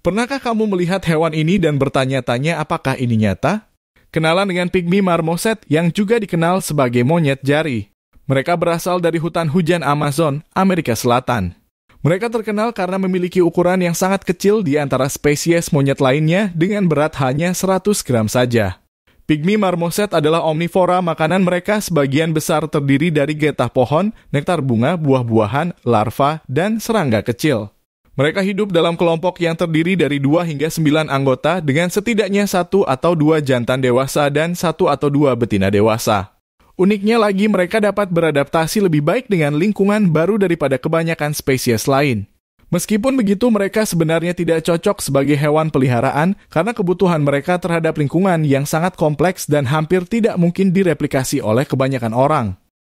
Pernahkah kamu melihat hewan ini dan bertanya-tanya apakah ini nyata? Kenalan dengan pigmi marmoset yang juga dikenal sebagai monyet jari. Mereka berasal dari hutan hujan Amazon, Amerika Selatan. Mereka terkenal karena memiliki ukuran yang sangat kecil di antara spesies monyet lainnya dengan berat hanya 100 gram saja. Pigmi marmoset adalah omnivora makanan mereka sebagian besar terdiri dari getah pohon, nektar bunga, buah-buahan, larva, dan serangga kecil. Mereka hidup dalam kelompok yang terdiri dari dua hingga sembilan anggota dengan setidaknya satu atau dua jantan dewasa dan satu atau dua betina dewasa. Uniknya lagi mereka dapat beradaptasi lebih baik dengan lingkungan baru daripada kebanyakan spesies lain. Meskipun begitu mereka sebenarnya tidak cocok sebagai hewan peliharaan karena kebutuhan mereka terhadap lingkungan yang sangat kompleks dan hampir tidak mungkin direplikasi oleh kebanyakan orang.